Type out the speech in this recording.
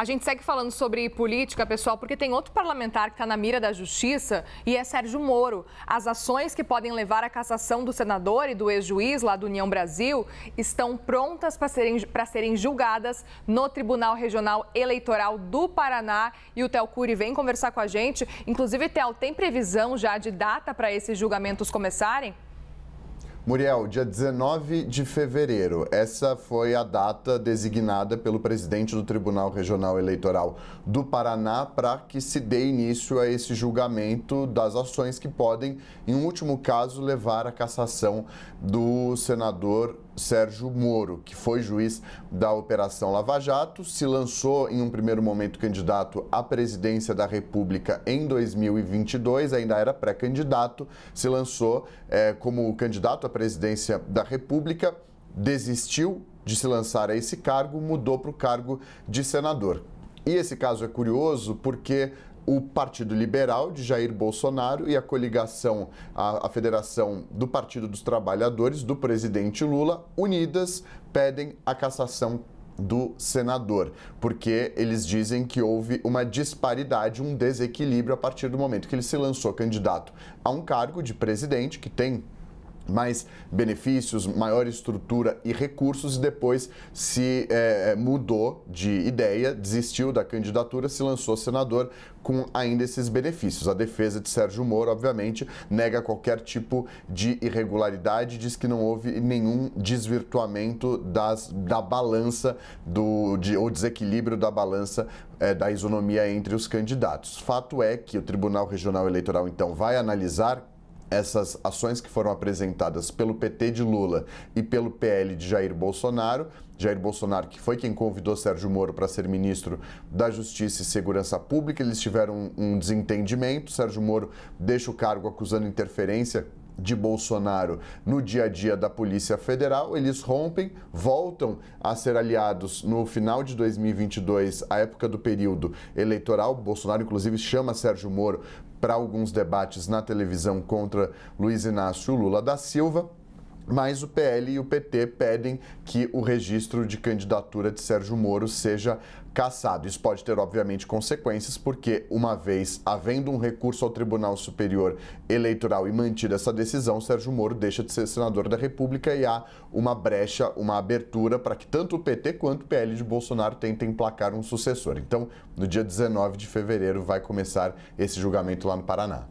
A gente segue falando sobre política, pessoal, porque tem outro parlamentar que está na mira da justiça e é Sérgio Moro. As ações que podem levar à cassação do senador e do ex-juiz lá do União Brasil estão prontas para serem, serem julgadas no Tribunal Regional Eleitoral do Paraná. E o Tel Curi vem conversar com a gente. Inclusive, Tel, tem previsão já de data para esses julgamentos começarem? Muriel, dia 19 de fevereiro, essa foi a data designada pelo presidente do Tribunal Regional Eleitoral do Paraná para que se dê início a esse julgamento das ações que podem, em último caso, levar à cassação do senador Sérgio Moro, que foi juiz da Operação Lava Jato, se lançou em um primeiro momento candidato à presidência da República em 2022, ainda era pré-candidato, se lançou é, como candidato à presidência da República, desistiu de se lançar a esse cargo, mudou para o cargo de senador. E esse caso é curioso porque o Partido Liberal de Jair Bolsonaro e a coligação, a, a Federação do Partido dos Trabalhadores, do presidente Lula, unidas, pedem a cassação do senador, porque eles dizem que houve uma disparidade, um desequilíbrio a partir do momento que ele se lançou candidato a um cargo de presidente que tem mais benefícios, maior estrutura e recursos, e depois se é, é, mudou de ideia, desistiu da candidatura, se lançou senador com ainda esses benefícios. A defesa de Sérgio Moro, obviamente, nega qualquer tipo de irregularidade, diz que não houve nenhum desvirtuamento das, da balança do, de, ou desequilíbrio da balança é, da isonomia entre os candidatos. Fato é que o Tribunal Regional Eleitoral, então, vai analisar essas ações que foram apresentadas pelo PT de Lula e pelo PL de Jair Bolsonaro. Jair Bolsonaro, que foi quem convidou Sérgio Moro para ser ministro da Justiça e Segurança Pública, eles tiveram um desentendimento. Sérgio Moro deixa o cargo acusando interferência de Bolsonaro no dia a dia da Polícia Federal, eles rompem, voltam a ser aliados no final de 2022, a época do período eleitoral. Bolsonaro, inclusive, chama Sérgio Moro para alguns debates na televisão contra Luiz Inácio Lula da Silva. Mas o PL e o PT pedem que o registro de candidatura de Sérgio Moro seja cassado. Isso pode ter, obviamente, consequências, porque, uma vez havendo um recurso ao Tribunal Superior Eleitoral e mantida essa decisão, Sérgio Moro deixa de ser senador da República e há uma brecha, uma abertura para que tanto o PT quanto o PL de Bolsonaro tentem placar um sucessor. Então, no dia 19 de fevereiro, vai começar esse julgamento lá no Paraná.